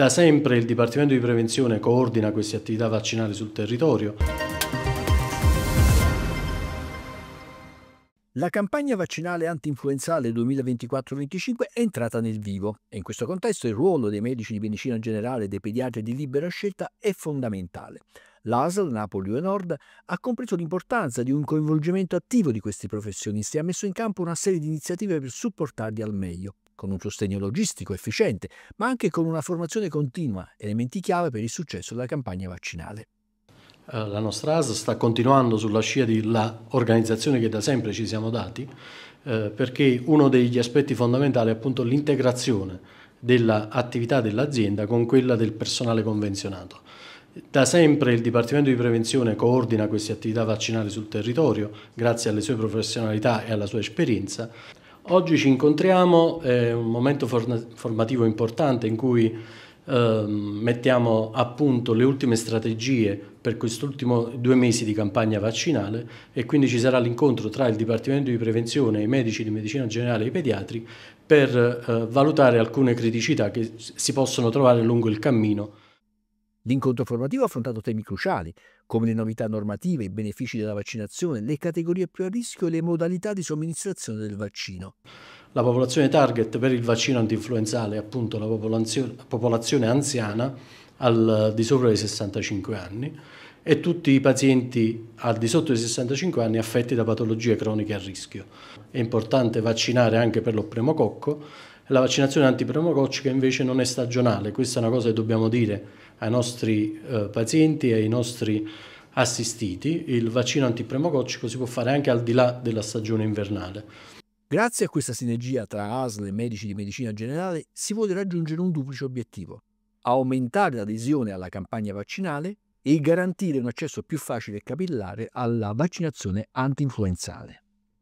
Da sempre il Dipartimento di Prevenzione coordina queste attività vaccinali sul territorio. La campagna vaccinale anti-influenzale 2024-25 è entrata nel vivo e in questo contesto il ruolo dei medici di medicina generale e dei pediatri di libera scelta è fondamentale. L'ASL Napoli e Nord ha compreso l'importanza di un coinvolgimento attivo di questi professionisti e ha messo in campo una serie di iniziative per supportarli al meglio con un sostegno logistico efficiente, ma anche con una formazione continua, elementi chiave per il successo della campagna vaccinale. Eh, la nostra AS sta continuando sulla scia dell'organizzazione che da sempre ci siamo dati, eh, perché uno degli aspetti fondamentali è appunto l'integrazione dell'attività dell'azienda con quella del personale convenzionato. Da sempre il Dipartimento di Prevenzione coordina queste attività vaccinali sul territorio grazie alle sue professionalità e alla sua esperienza Oggi ci incontriamo, è un momento formativo importante in cui eh, mettiamo a punto le ultime strategie per quest'ultimo due mesi di campagna vaccinale e quindi ci sarà l'incontro tra il Dipartimento di Prevenzione e i medici di medicina generale e i pediatri per eh, valutare alcune criticità che si possono trovare lungo il cammino. L'incontro formativo ha affrontato temi cruciali, come le novità normative, i benefici della vaccinazione, le categorie più a rischio e le modalità di somministrazione del vaccino. La popolazione target per il vaccino antinfluenzale è appunto la popolazione, popolazione anziana al, di sopra dei 65 anni e tutti i pazienti al di sotto dei 65 anni affetti da patologie croniche a rischio. È importante vaccinare anche per lo pneumococco la vaccinazione antipneumococcica invece non è stagionale, questa è una cosa che dobbiamo dire ai nostri eh, pazienti e ai nostri assistiti, il vaccino antipneumococcico si può fare anche al di là della stagione invernale. Grazie a questa sinergia tra ASL e medici di medicina generale si vuole raggiungere un duplice obiettivo, aumentare l'adesione alla campagna vaccinale e garantire un accesso più facile e capillare alla vaccinazione antinfluenzale.